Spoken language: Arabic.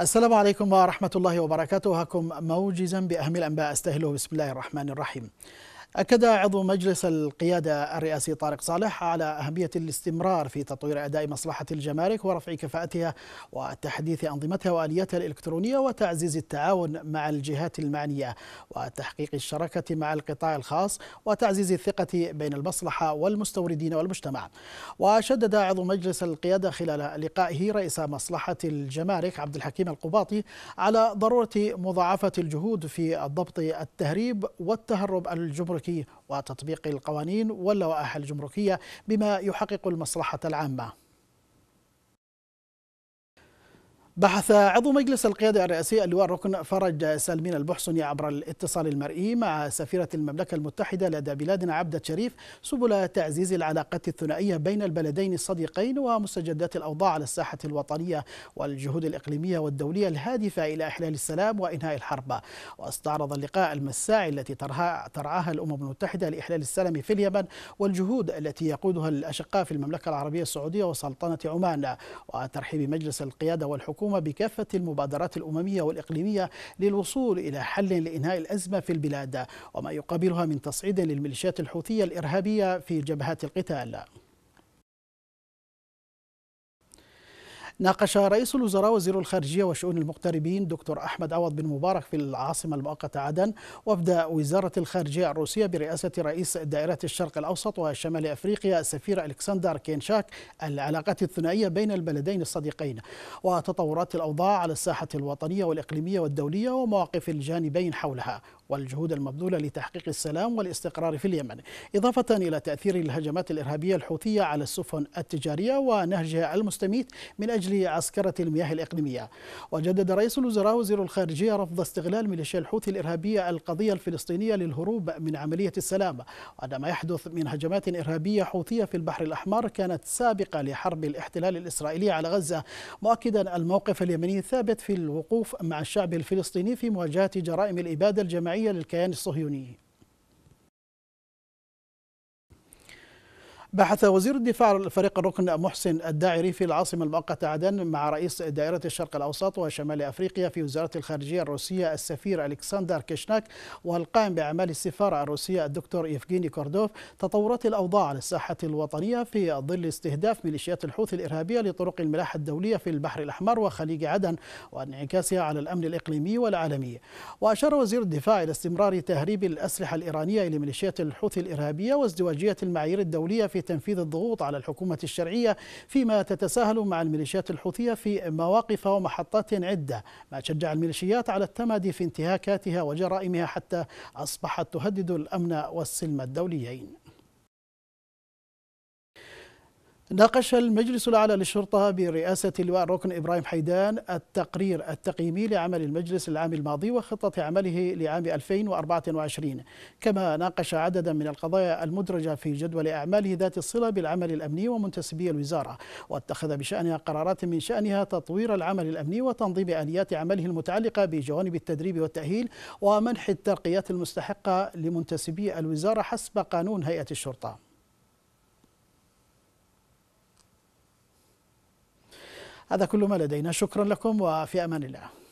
السلام عليكم ورحمة الله وبركاته هكم موجزا بأهم الأنباء أستهله بسم الله الرحمن الرحيم أكد عضو مجلس القيادة الرئاسي طارق صالح على أهمية الاستمرار في تطوير أداء مصلحة الجمارك ورفع كفاءتها وتحديث أنظمتها وآلياتها الإلكترونية وتعزيز التعاون مع الجهات المعنية وتحقيق الشراكة مع القطاع الخاص وتعزيز الثقة بين المصلحة والمستوردين والمجتمع وشدد عضو مجلس القيادة خلال لقائه رئيس مصلحة الجمارك عبد الحكيم القباطي على ضرورة مضاعفة الجهود في الضبط التهريب والتهرب الجمركي الجمركي وتطبيق القوانين واللوائح الجمركية بما يحقق المصلحة العامة بحث عضو مجلس القيادة الرئاسي اللواء الركن فرج سالمين البحسني عبر الاتصال المرئي مع سفيرة المملكة المتحدة لدى بلادنا عبدة شريف سبل تعزيز العلاقات الثنائية بين البلدين الصديقين ومستجدات الأوضاع على الساحة الوطنية والجهود الإقليمية والدولية الهادفة إلى إحلال السلام وإنهاء الحرب واستعرض اللقاء المساعي التي ترعاها الأمم المتحدة لإحلال السلام في اليمن والجهود التي يقودها الأشقاء في المملكة العربية السعودية وسلطنة عمان وترحيب مجلس القيادة والحكومة تقوم بكافة المبادرات الأممية والإقليمية للوصول إلى حل لإنهاء الأزمة في البلاد وما يقابلها من تصعيد للميليشيات الحوثية الإرهابية في جبهات القتال ناقش رئيس الوزراء وزير الخارجية وشؤون المغتربين دكتور أحمد عوض بن مبارك في العاصمة المؤقتة عدن وفد وزارة الخارجية الروسية برئاسة رئيس دائرة الشرق الأوسط وشمال أفريقيا السفير ألكسندر كينشاك العلاقات الثنائية بين البلدين الصديقين وتطورات الأوضاع على الساحة الوطنية والإقليمية والدولية ومواقف الجانبين حولها والجهود المبذولة لتحقيق السلام والاستقرار في اليمن إضافة إلى تأثير الهجمات الإرهابية الحوثية على السفن التجارية ونهجها المستميت من أجل عسكرة المياه الإقليمية وجدد رئيس الوزراء وزير الخارجية رفض استغلال ميليشيا الحوثي الإرهابية القضية الفلسطينية للهروب من عملية السلام وعندما يحدث من هجمات إرهابية حوثية في البحر الأحمر كانت سابقة لحرب الاحتلال الإسرائيلي على غزة مؤكدا الموقف اليمني الثابت في الوقوف مع الشعب الفلسطيني في مواجهة جرائم الإبادة الجماعية الجماعية للكيان الصهيوني بحث وزير الدفاع الفريق الركن محسن الداعري في العاصمة المؤقتة عدن مع رئيس دائرة الشرق الأوسط وشمال أفريقيا في وزارة الخارجية الروسية السفير ألكسندر كيشناك والقائم بأعمال السفارة الروسية الدكتور إيفغيني كوردوف تطورات الأوضاع على الساحة الوطنية في ظل استهداف ميليشيات الحوثي الإرهابية لطرق الملاحة الدولية في البحر الأحمر وخليج عدن وانعكاسها على الأمن الإقليمي والعالمي وأشار وزير الدفاع إلى استمرار تهريب الأسلحة الإيرانية لميليشيات الحوثي الإرهابية وازدواجية المعايير الدولية في في تنفيذ الضغوط على الحكومة الشرعية فيما تتساهل مع الميليشيات الحوثية في مواقف ومحطات عدة ما شجع الميليشيات على التمادي في انتهاكاتها وجرائمها حتى أصبحت تهدد الأمن والسلم الدوليين ناقش المجلس الأعلى للشرطة برئاسة اللواء الركن إبراهيم حيدان التقرير التقييمي لعمل المجلس العام الماضي وخطة عمله لعام 2024 كما ناقش عددا من القضايا المدرجة في جدول أعماله ذات الصلة بالعمل الأمني ومنتسبي الوزارة واتخذ بشأنها قرارات من شأنها تطوير العمل الأمني وتنظيم آليات عمله المتعلقة بجوانب التدريب والتأهيل ومنح الترقيات المستحقة لمنتسبي الوزارة حسب قانون هيئة الشرطة هذا كل ما لدينا شكرا لكم وفي أمان الله